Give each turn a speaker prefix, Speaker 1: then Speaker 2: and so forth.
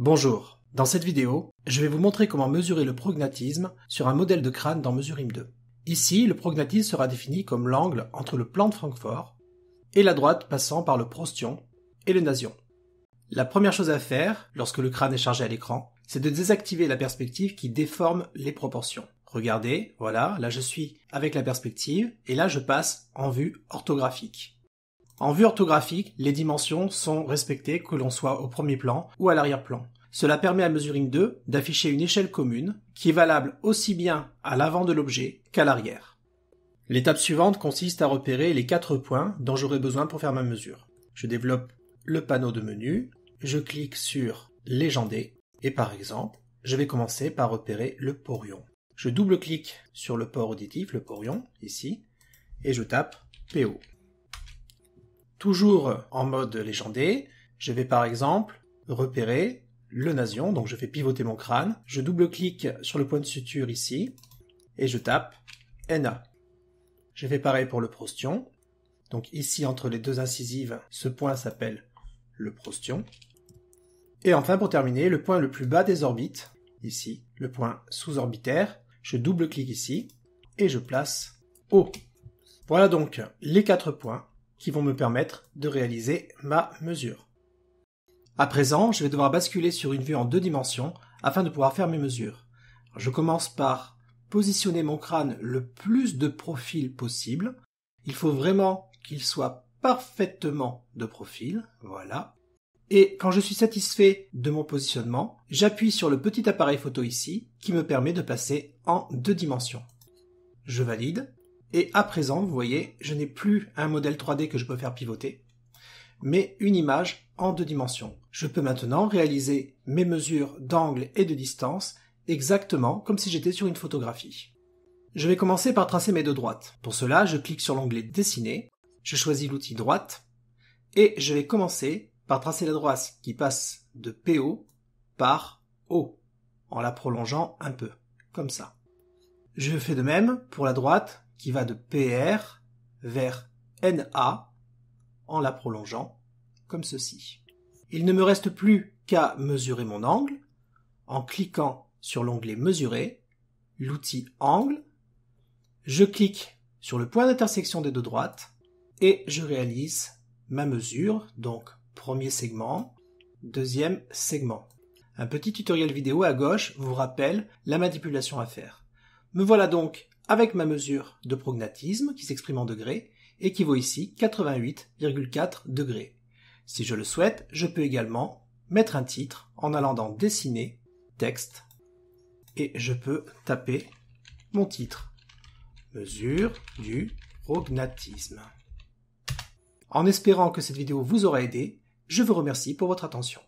Speaker 1: Bonjour, dans cette vidéo, je vais vous montrer comment mesurer le prognatisme sur un modèle de crâne dans Mesurim 2. Ici, le prognatisme sera défini comme l'angle entre le plan de Francfort et la droite passant par le prostion et le nasion. La première chose à faire, lorsque le crâne est chargé à l'écran, c'est de désactiver la perspective qui déforme les proportions. Regardez, voilà, là je suis avec la perspective, et là je passe en vue orthographique. En vue orthographique, les dimensions sont respectées que l'on soit au premier plan ou à l'arrière-plan. Cela permet à Measuring 2 d'afficher une échelle commune qui est valable aussi bien à l'avant de l'objet qu'à l'arrière. L'étape suivante consiste à repérer les quatre points dont j'aurai besoin pour faire ma mesure. Je développe le panneau de menu, je clique sur Légender » et par exemple, je vais commencer par repérer le porion. Je double-clique sur le port auditif, le porion, ici, et je tape PO. Toujours en mode légendé, je vais par exemple repérer le nasion, donc je fais pivoter mon crâne, je double-clique sur le point de suture ici, et je tape NA. Je fais pareil pour le prostion, donc ici entre les deux incisives, ce point s'appelle le prostion. Et enfin pour terminer, le point le plus bas des orbites, ici, le point sous-orbitaire, je double-clique ici, et je place O. Voilà donc les quatre points qui vont me permettre de réaliser ma mesure. À présent, je vais devoir basculer sur une vue en deux dimensions afin de pouvoir faire mes mesures. Je commence par positionner mon crâne le plus de profil possible. Il faut vraiment qu'il soit parfaitement de profil, voilà. Et quand je suis satisfait de mon positionnement, j'appuie sur le petit appareil photo ici qui me permet de passer en deux dimensions. Je valide et à présent, vous voyez, je n'ai plus un modèle 3D que je peux faire pivoter, mais une image en deux dimensions. Je peux maintenant réaliser mes mesures d'angle et de distance exactement comme si j'étais sur une photographie. Je vais commencer par tracer mes deux droites. Pour cela, je clique sur l'onglet Dessiner, je choisis l'outil droite, et je vais commencer par tracer la droite qui passe de PO par O, en la prolongeant un peu, comme ça. Je fais de même pour la droite qui va de PR vers NA en la prolongeant comme ceci. Il ne me reste plus qu'à mesurer mon angle en cliquant sur l'onglet mesurer, l'outil angle, je clique sur le point d'intersection des deux droites et je réalise ma mesure, donc premier segment, deuxième segment. Un petit tutoriel vidéo à gauche vous rappelle la manipulation à faire. Me voilà donc avec ma mesure de prognatisme qui s'exprime en degrés et qui vaut ici 88,4 degrés. Si je le souhaite, je peux également mettre un titre en allant dans dessiner, texte, et je peux taper mon titre. Mesure du prognatisme. En espérant que cette vidéo vous aura aidé, je vous remercie pour votre attention.